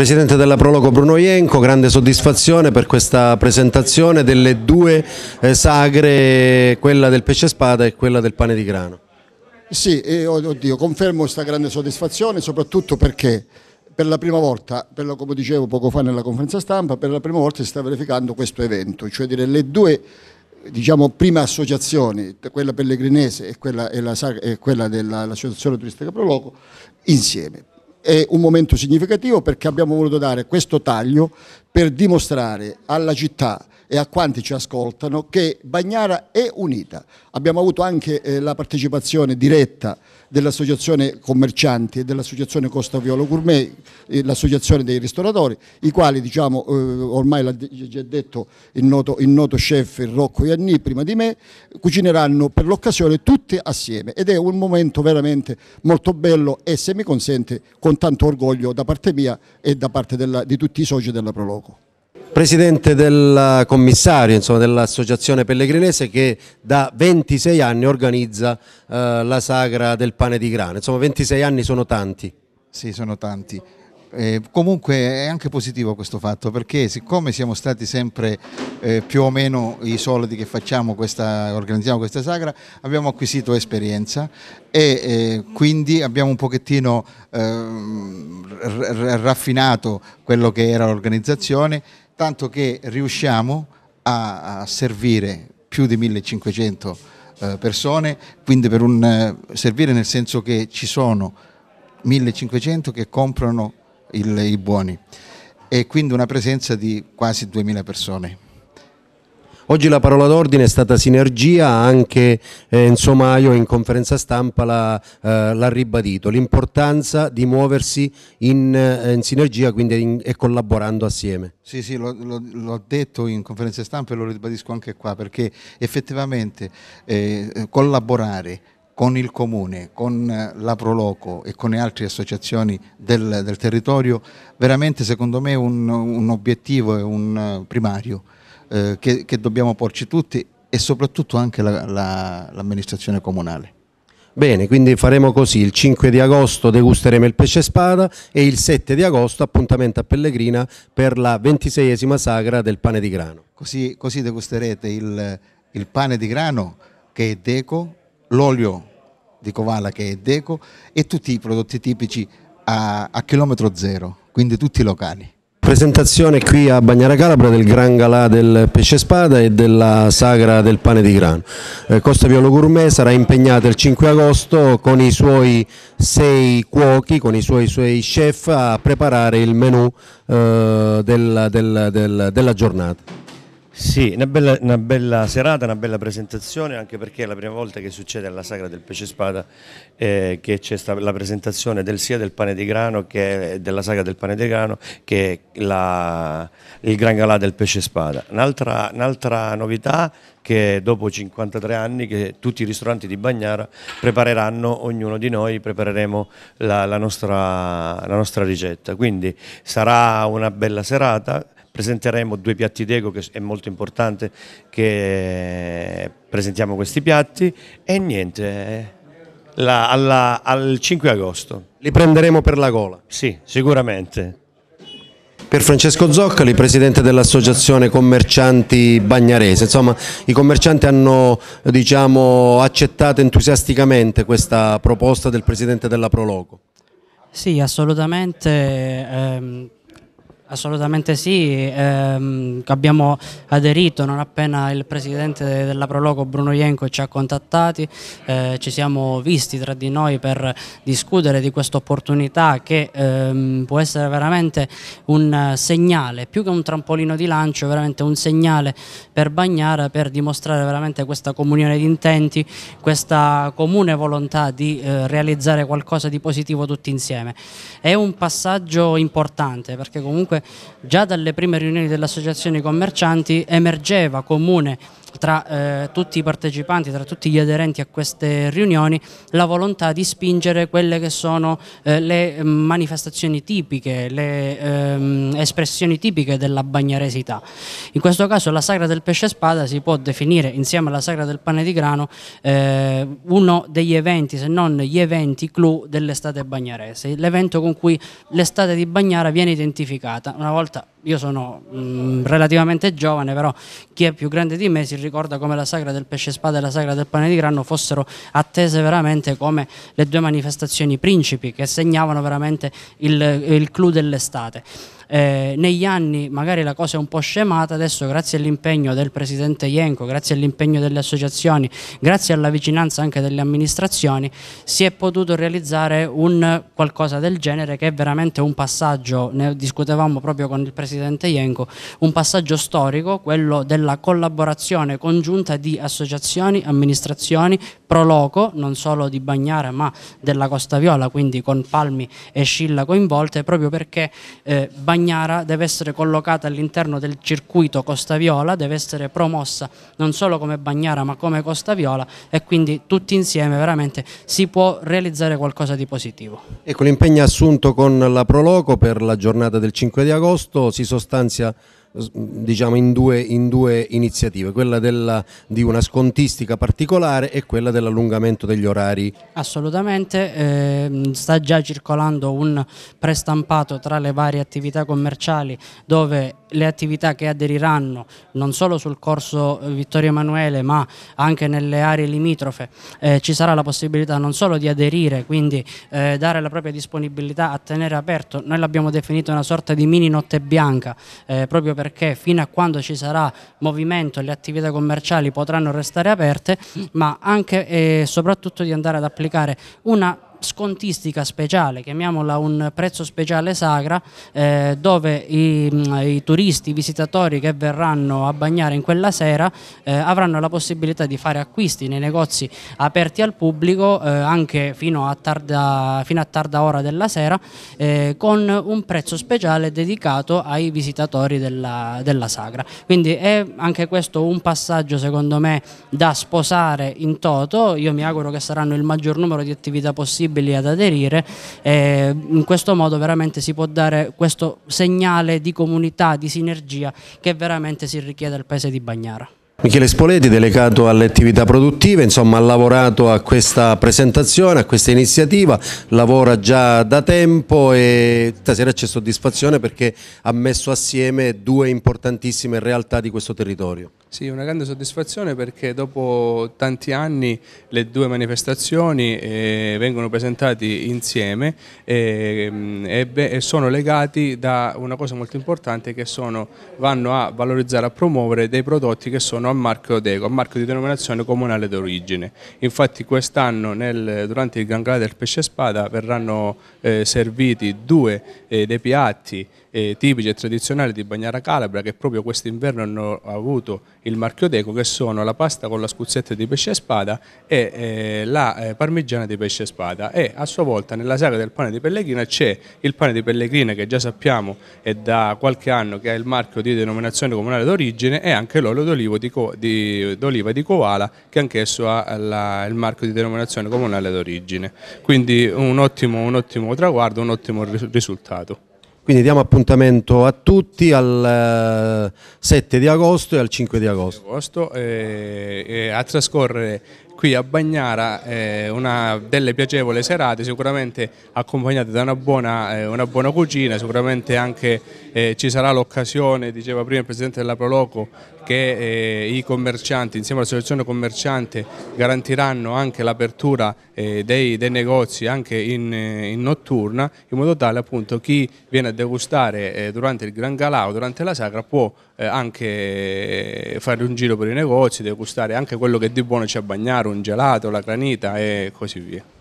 presidente della Proloco Bruno Ienco, grande soddisfazione per questa presentazione delle due eh, sagre, quella del pesce spada e quella del pane di grano. Sì, oddio, confermo questa grande soddisfazione soprattutto perché per la prima volta, la, come dicevo poco fa nella conferenza stampa, per la prima volta si sta verificando questo evento, cioè dire, le due diciamo, prime associazioni, quella pellegrinese e quella, e la, e quella dell'associazione turistica Proloco, insieme è un momento significativo perché abbiamo voluto dare questo taglio per dimostrare alla città e a quanti ci ascoltano che Bagnara è unita. Abbiamo avuto anche eh, la partecipazione diretta dell'associazione commercianti e dell'associazione Costa Violo Gourmet, eh, l'associazione dei ristoratori, i quali diciamo eh, ormai l'ha già detto il noto, il noto chef Rocco Ianni prima di me, cucineranno per l'occasione tutte assieme ed è un momento veramente molto bello e se mi consente con tanto orgoglio da parte mia e da parte della, di tutti i soci della Proloco presidente del commissario dell'associazione pellegrinese che da 26 anni organizza eh, la sagra del pane di grano, insomma 26 anni sono tanti. Sì, sono tanti. Eh, comunque è anche positivo questo fatto perché siccome siamo stati sempre eh, più o meno i soldi che facciamo questa, organizziamo questa sagra abbiamo acquisito esperienza e eh, quindi abbiamo un pochettino ehm, raffinato quello che era l'organizzazione tanto che riusciamo a, servire più di 1500 eh, persone, quindi per un, eh, servire nel senso che ci sono 1500 che comprano il, i buoni e quindi una presenza di quasi 2000 persone. Oggi la parola d'ordine è stata sinergia, anche Enzo eh, Maio in conferenza stampa eh, l'ha ribadito, l'importanza di muoversi in, eh, in sinergia in, e collaborando assieme. Sì, sì, l'ho detto in conferenza stampa e lo ribadisco anche qua, perché effettivamente eh, collaborare con il Comune, con la Proloco e con le altre associazioni del, del territorio, veramente secondo me un, un obiettivo e un primario eh, che, che, dobbiamo porci tutti e soprattutto anche la, la, l'amministrazione comunale. Bene, quindi faremo così, il 5 di agosto degusteremo il pesce spada e il 7 di agosto appuntamento a Pellegrina per la ventiseiesima sagra del pane di grano. Così, così degusterete il, il, pane di grano che è deco, l'olio di covala che è deco e tutti i prodotti tipici a, a chilometro zero, quindi tutti locali presentazione qui a Bagnara Calabra del Gran Galà del Pesce Spada e della Sagra del Pane di Grano. Eh, Costa Violo Gourmet sarà impegnata il 5 agosto con i suoi sei cuochi, con i suoi, suoi chef a preparare il menù eh, della, della, della, della giornata. Sì, una bella, una bella, serata, una bella presentazione, anche perché è la prima volta che succede alla Sagra del Pesce Spada eh, che c'è la presentazione del, sia del pane di grano che della Sagra del pane di grano che la, il Gran Galà del Pesce Spada. Un'altra, un novità che dopo 53 anni che tutti i ristoranti di Bagnara prepareranno, ognuno di noi prepareremo la, la, nostra, la nostra ricetta. Quindi sarà una bella serata presenteremo due piatti d'ego che è molto importante che presentiamo questi piatti e niente, la, alla, al 5 agosto. Li prenderemo per la gola? Sì, sicuramente. Per Francesco Zoccali, presidente dell'associazione commercianti bagnarese, insomma i commercianti hanno diciamo, accettato entusiasticamente questa proposta del presidente della Prologo. Sì, assolutamente. Ehm Assolutamente sì, ehm, abbiamo aderito non appena il presidente della Proloco Bruno Ienco ci ha contattati, eh, ci siamo visti tra di noi per discutere di questa opportunità che ehm, può essere veramente un segnale, più che un trampolino di lancio, veramente un segnale per Bagnara per dimostrare veramente questa comunione di intenti, questa comune volontà di eh, realizzare qualcosa di positivo tutti insieme. È un passaggio importante perché comunque già dalle prime riunioni dell'associazione commercianti emergeva comune tra eh, tutti i partecipanti, tra tutti gli aderenti a queste riunioni, la volontà di spingere quelle che sono eh, le manifestazioni tipiche, le ehm, espressioni tipiche della bagnaresità. In questo caso la Sagra del Pesce Spada si può definire insieme alla Sagra del Pane di Grano eh, uno degli eventi, se non gli eventi clou dell'estate bagnarese, l'evento con cui l'estate di Bagnara viene identificata una volta io sono mh, mm, relativamente giovane, però chi è più grande di me si ricorda come la sagra del pesce spada e la sagra del pane di grano fossero attese veramente come le due manifestazioni principi che segnavano veramente il, il clou dell'estate eh, negli anni magari la cosa è un po' scemata, adesso grazie all'impegno del Presidente Ienco, grazie all'impegno delle associazioni, grazie alla vicinanza anche delle amministrazioni, si è potuto realizzare un qualcosa del genere che è veramente un passaggio, ne discutevamo proprio con il Presidente Ienco, un passaggio storico, quello della collaborazione congiunta di associazioni, amministrazioni, proloco, non solo di Bagnara ma della Costa Viola, quindi con Palmi e Scilla coinvolte, proprio perché eh, Bagnara Bagnara deve essere collocata all'interno del circuito Costa Viola, deve essere promossa non solo come Bagnara ma come Costa Viola e quindi tutti insieme veramente si può realizzare qualcosa di positivo. Ecco l'impegno assunto con la Proloco per la giornata del 5 di agosto si sostanzia diciamo, in, due, in due iniziative, quella della, di una scontistica particolare e quella dell'allungamento degli orari. Assolutamente, eh, sta già circolando un prestampato tra le varie attività commerciali dove le attività che aderiranno non solo sul corso Vittorio Emanuele ma anche nelle aree limitrofe eh, ci sarà la possibilità non solo di aderire, quindi eh, dare la propria disponibilità a tenere aperto, noi l'abbiamo definito una sorta di mini notte bianca, eh, proprio perché fino a quando ci sarà movimento le attività commerciali potranno restare aperte, ma anche e eh, soprattutto di andare ad applicare una scontistica speciale, chiamiamola un prezzo speciale sagra, eh, dove i, i, turisti, i visitatori che verranno a bagnare in quella sera eh, avranno la possibilità di fare acquisti nei negozi aperti al pubblico eh, anche fino a, tarda, fino a, tarda, ora della sera eh, con un prezzo speciale dedicato ai visitatori della, della sagra. Quindi è anche questo un passaggio secondo me da sposare in toto, io mi auguro che saranno il maggior numero di attività possibili disponibili ad aderire e eh, in questo modo veramente si può dare questo segnale di comunità, di sinergia che veramente si richiede al paese di Bagnara. Michele Spoleti, delegato alle attività produttive, insomma, ha lavorato a questa presentazione, a questa iniziativa, lavora già da tempo e stasera c'è soddisfazione perché ha messo assieme due importantissime realtà di questo territorio. Sì, una grande soddisfazione perché dopo tanti anni le due manifestazioni eh, vengono presentate insieme eh, mm, e, beh, e, sono legati da una cosa molto importante che sono, vanno a valorizzare, a promuovere dei prodotti che sono a marchio DECO, a marchio di denominazione comunale d'origine. Infatti quest'anno durante il Gran Grado del Pesce Spada verranno eh, serviti due eh, dei piatti eh, tipici e tradizionali di Bagnara Calabria che proprio quest'inverno hanno avuto il marchio d'eco che sono la pasta con la scuzzetta di pesce spada e eh, la eh, parmigiana di pesce spada e a sua volta nella saga del pane di pellegrina c'è il pane di pellegrina che già sappiamo è da qualche anno che ha il marchio di denominazione comunale d'origine e anche l'olio d'oliva di, Co di, di, Covala che anch'esso ha la, il marchio di denominazione comunale d'origine quindi un ottimo, un ottimo traguardo, un ottimo risultato. Quindi diamo appuntamento a tutti al 7 eh, di agosto e al 5 di agosto. agosto eh, a trascorrere qui a Bagnara eh, una delle piacevole serate sicuramente accompagnate da una buona, eh, una buona cucina, sicuramente anche eh, ci sarà l'occasione, diceva prima il Presidente della Proloco, che eh, i commercianti insieme all'associazione commerciante garantiranno anche l'apertura eh, dei, dei, negozi anche in, eh, in, notturna in modo tale appunto chi viene a degustare durante il Gran Galà o durante la Sacra può anche fare un giro per i negozi, degustare anche quello che di buono c'è a Bagnara un gelato, la granita e così via.